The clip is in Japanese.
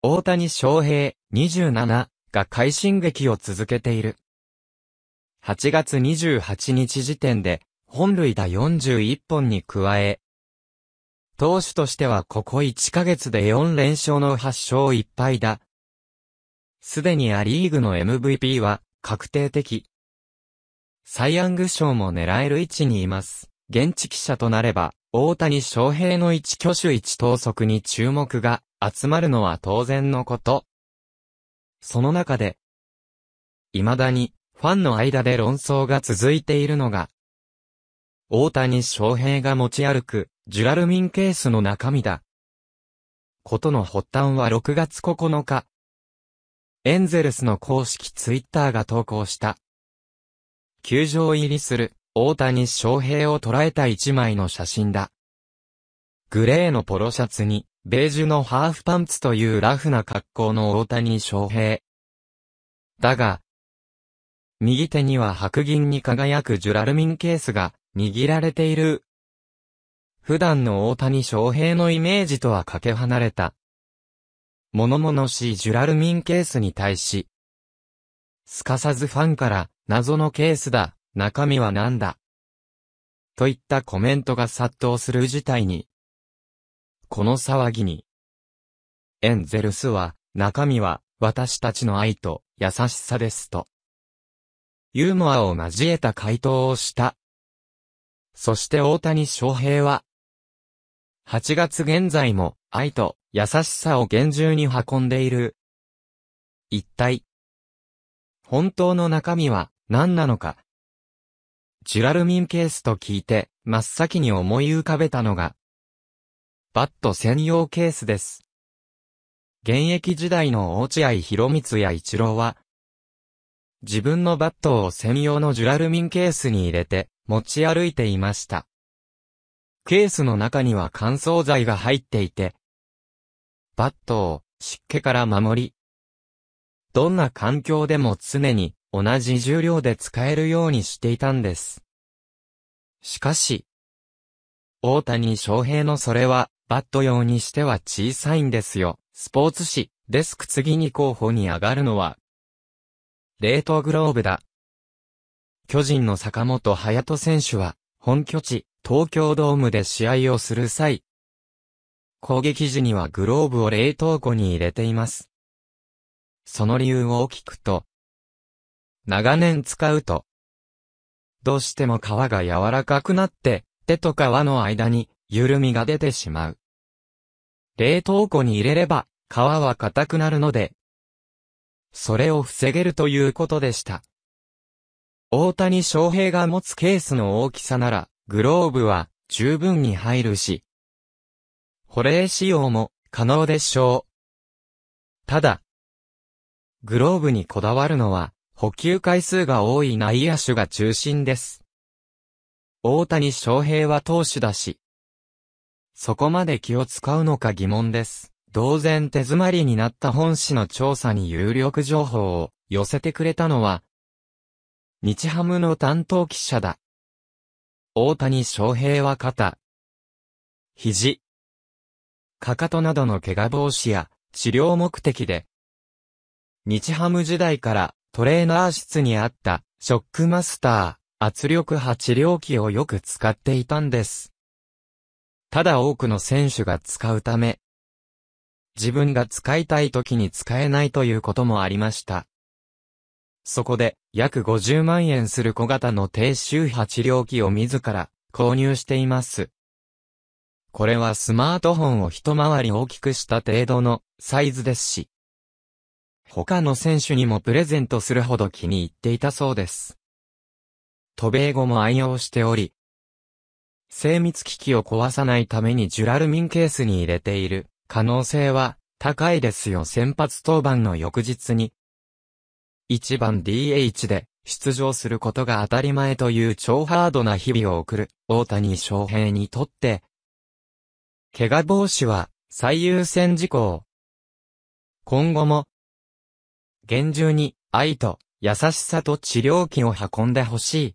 大谷翔平、27が快進撃を続けている。8月28日時点で、本塁打41本に加え、投手としてはここ1ヶ月で4連勝の8勝1敗だ。すでにアリーグの MVP は確定的。サイヤング賞も狙える位置にいます。現地記者となれば、大谷翔平の一挙手一投足に注目が集まるのは当然のこと。その中で、未だに、ファンの間で論争が続いているのが、大谷翔平が持ち歩く、ジュラルミンケースの中身だ。ことの発端は6月9日。エンゼルスの公式ツイッターが投稿した。球場入りする、大谷翔平を捉えた一枚の写真だ。グレーのポロシャツに、ベージュのハーフパンツというラフな格好の大谷翔平。だが、右手には白銀に輝くジュラルミンケースが握られている。普段の大谷翔平のイメージとはかけ離れた。物々しいジュラルミンケースに対し、すかさずファンから謎のケースだ、中身は何だ。といったコメントが殺到する事態にこの騒ぎに。エンゼルスは、中身は、私たちの愛と、優しさですと。ユーモアを交えた回答をした。そして大谷翔平は、8月現在も、愛と、優しさを厳重に運んでいる。一体、本当の中身は、何なのか。ジュラルミンケースと聞いて、真っ先に思い浮かべたのが、バット専用ケースです。現役時代の落合博光や一郎は、自分のバットを専用のジュラルミンケースに入れて持ち歩いていました。ケースの中には乾燥剤が入っていて、バットを湿気から守り、どんな環境でも常に同じ重量で使えるようにしていたんです。しかし、大谷翔平のそれはバット用にしては小さいんですよ。スポーツ紙、デスク次に候補に上がるのは、冷凍グローブだ。巨人の坂本隼人選手は、本拠地、東京ドームで試合をする際、攻撃時にはグローブを冷凍庫に入れています。その理由を聞くと、長年使うと、どうしても皮が柔らかくなって、手と皮の間に緩みが出てしまう。冷凍庫に入れれば、皮は硬くなるので、それを防げるということでした。大谷翔平が持つケースの大きさなら、グローブは十分に入るし、保冷仕様も可能でしょう。ただ、グローブにこだわるのは、補給回数が多い内野手が中心です。大谷翔平は投手だし、そこまで気を使うのか疑問です。同然手詰まりになった本誌の調査に有力情報を寄せてくれたのは、日ハムの担当記者だ。大谷翔平は肩、肘、かかとなどの怪我防止や治療目的で、日ハム時代からトレーナー室にあったショックマスター、圧力波治療器をよく使っていたんです。ただ多くの選手が使うため、自分が使いたい時に使えないということもありました。そこで、約50万円する小型の低周波治療器を自ら購入しています。これはスマートフォンを一回り大きくした程度のサイズですし、他の選手にもプレゼントするほど気に入っていたそうです。渡米語も愛用しており、精密機器を壊さないためにジュラルミンケースに入れている可能性は高いですよ先発登板の翌日に。1番 DH で出場することが当たり前という超ハードな日々を送る大谷翔平にとって、怪我防止は最優先事項。今後も、厳重に愛と優しさと治療器を運んでほしい。